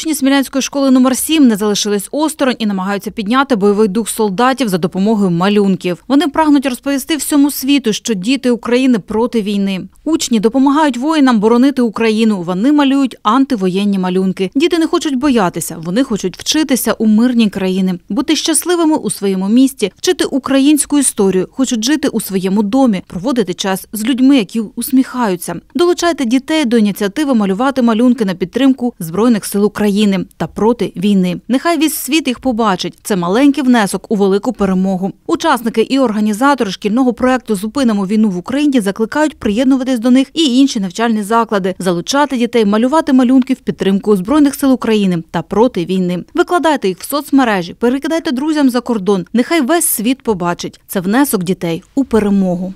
Учні Смілянської школи номер 7 не залишились осторонь і намагаються підняти бойовий дух солдатів за допомогою малюнків. Вони прагнуть розповісти всьому світу, що діти України проти війни. Учні допомагають воїнам боронити Україну. Вони малюють антивоєнні малюнки. Діти не хочуть боятися, вони хочуть вчитися у мирній країни, бути щасливими у своєму місті, вчити українську історію, хочуть жити у своєму домі, проводити час з людьми, які усміхаються. Долучайте дітей до ініціативи малювати малюнки на підтримку збройних сил України. України та проти війни. Нехай весь світ їх побачить. Це маленький внесок у велику перемогу. Учасники і організатори шкільного проекту Зупинимо війну в Україні закликають приєднуватись до них і інші навчальні заклади, залучати дітей, малювати малюнки в підтримку збройних сил України та проти війни. Викладайте їх в соцмережі, перекидайте друзям за кордон. Нехай весь світ побачить. Це внесок дітей у перемогу.